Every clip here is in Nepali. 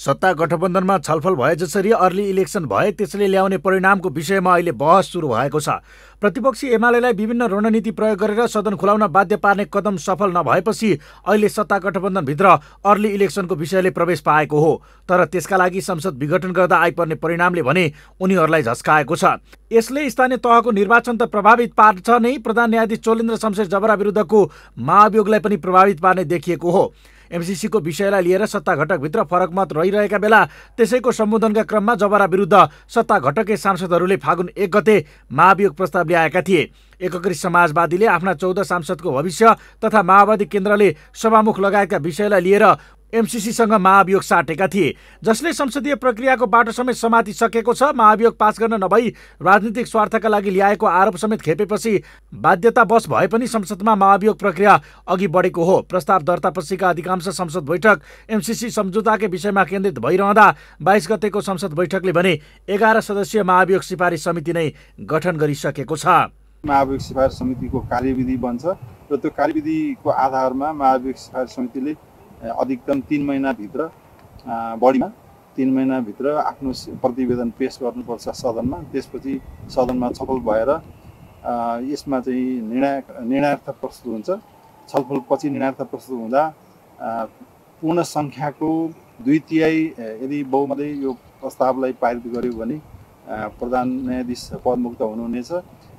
सत्ता गठबन्धनमा छलफल भए जसरी अर्ली इलेक्सन भए त्यसले ल्याउने परिणामको विषयमा अहिले बहस सुरु भएको छ प्रतिपक्षी एमालेलाई विभिन्न रणनीति प्रयोग गरेर सदन खुलाउन बाध्य पार्ने कदम सफल नभएपछि अहिले सत्ता गठबन्धनभित्र अर्ली इलेक्सनको विषयले प्रवेश पाएको हो तर त्यसका लागि संसद विघटन गर्दा आइपर्ने परिणामले भने उनीहरूलाई झस्काएको छ यसले स्थानीय तहको निर्वाचन त प्रभावित पार्छ नै प्रधान न्यायाधीश चोलेन्द्र शमशेर जबरा विरुद्धको महाभियोगलाई पनि प्रभावित पार्ने देखिएको हो एमसिसीको विषयलाई लिएर सत्ता घटकभित्र फरक मत रहिरहेका बेला त्यसैको सम्बोधनका क्रममा जबरा विरुद्ध सत्ता घटकै सांसदहरूले फागुन एक गते महाभियोग प्रस्ताव ल्याएका थिए एकीकृत समाजवादीले आफ्ना चौध सांसदको भविष्य तथा माओवादी केन्द्रले सभामुख लगाएका विषयलाई लिएर एमसिसीसँग महाभियोग साटेका थिए जसले संसदीय प्रक्रियाको बाटो समेत समातिसकेको छ महाभियोग पास गर्न नभई राजनीतिक स्वार्थका लागि ल्याएको आरोप समेत खेपेपछि बाध्यतावश भए पनि संसदमा महाभियोग प्रक्रिया अघि बढेको हो प्रस्ताव दर्तापछिका अधिकांश संसद बैठक एमसिसी सम्झौताकै विषयमा केन्द्रित भइरहँदा बाइस गतेको संसद बैठकले भने एघार सदस्यीय महाभियोग सिफारिस समिति नै गठन गरिसकेको छ महाभियोग सिफारिस समितिको कार्यविधि बन्छ र त्यो कार्यविधिको आधारमा महाभियोग सिफारिस समितिले अधिकतम तिन महिनाभित्र बढीमा तिन महिनाभित्र आफ्नो प्रतिवेदन पेस गर्नुपर्छ सदनमा त्यसपछि सदनमा छलफल भएर यसमा चाहिँ निर्णय निर्णार्थ प्रस्तुत हुन्छ छलफलपछि निर्णार्थ प्रस्तुत हुँदा पूर्ण सङ्ख्याको दुई तिहाई यदि बहुमतले यो प्रस्तावलाई पारित गर्यो भने प्रधान न्यायाधीश पदमुक्त हुनुहुनेछ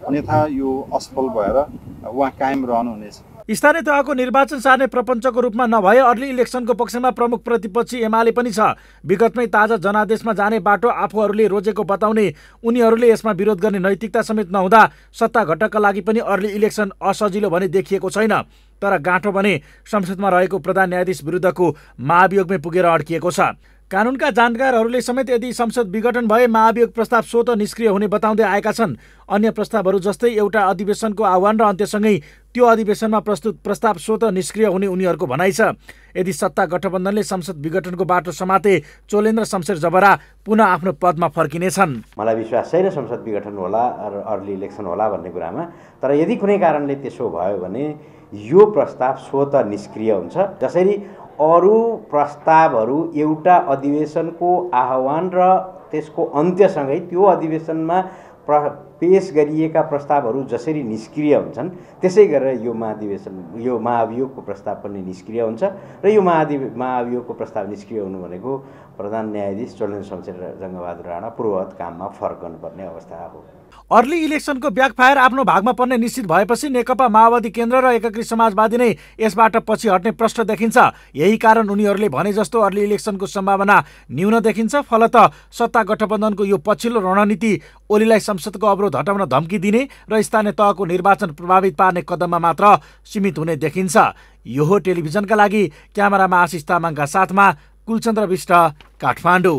अन्यथा यो असफल भएर उहाँ कायम रहनुहुनेछ स्थानीय तहको निर्वाचन सार्ने प्रपञ्चको रूपमा नभए अर्ली इलेक्सनको पक्षमा प्रमुख प्रतिपक्षी एमाले पनि छ विगतमै ताजा जनादेशमा जाने बाटो आफूहरूले रोजेको बताउने उनीहरूले यसमा विरोध गर्ने नैतिकता समेत नहुँदा सत्ता घटकका लागि पनि अर्ली इलेक्सन असजिलो भने देखिएको छैन तर गाँठो भने संसदमा रहेको प्रधान न्यायाधीश विरुद्धको महाभियोगमै पुगेर अड्किएको छ कानुनका जानकारहरूले समेत यदि संसद विघटन भए महाभियोग प्रस्ताव स्वत निष्क्रिय हुने बताउँदै आएका छन् अन्य प्रस्तावहरू जस्तै एउटा अधिवेशनको आह्वान र अन्त्यसँगै त्यो अधिवेशनमा प्रस्तुत प्रस्ताव स्वत निष्क्रिय हुने उनीहरूको भनाइ छ यदि सत्ता गठबन्धनले संसद विघटनको बाटो समाते चोलेन्द्र शमशेर जबरा पुनः आफ्नो पदमा फर्किनेछन् मलाई विश्वास छैन संसद विघटन होला र अर्ली इलेक्सन होला भन्ने कुरामा तर यदि कुनै कारणले त्यसो भयो भने यो प्रस्ताव स्वत निष्क्रिय हुन्छ जसरी अरू प्रस्तावहरू एउटा अधिवेशनको आह्वान र त्यसको अन्त्यसँगै त्यो अधिवेशनमा प्र पेस गरिएका प्रस्तावहरू जसरी निष्क्रिय हुन्छन् त्यसै गरेर यो महाधिवेशन यो महाभियोगको प्रस्ताव पनि निष्क्रिय हुन्छ र यो महाधि महाभियोगको प्रस्ताव निष्क्रिय हुनु भनेको प्रधान न्यायाधीश चलन शमशेर जङ्गबहादुर राणा पूर्ववत काममा फर्कनुपर्ने अवस्था हो अर्ली इलेक्सनको ब्याकफायर आफ्नो भागमा पर्ने निश्चित भएपछि नेकपा माओवादी केन्द्र र एकीकृत समाजवादी नै यसबाट पछि हट्ने प्रश्न देखिन्छ यही कारण उनीहरूले भने जस्तो अर्ली इलेक्सनको सम्भावना न्यून देखिन्छ फलत सत्ता गठबन्धनको यो पछिल्लो रणनीति ओलीलाई संसदको अवरोध हटाउन धम्की दिने र स्थानीय तहको निर्वाचन प्रभावित पार्ने कदममा मात्र सीमित हुने देखिन्छ यो हो टेलिभिजनका लागि क्यामेरामा आशिष तामाङका साथमा कुलचन्द्र विष्ट काठमाडौँ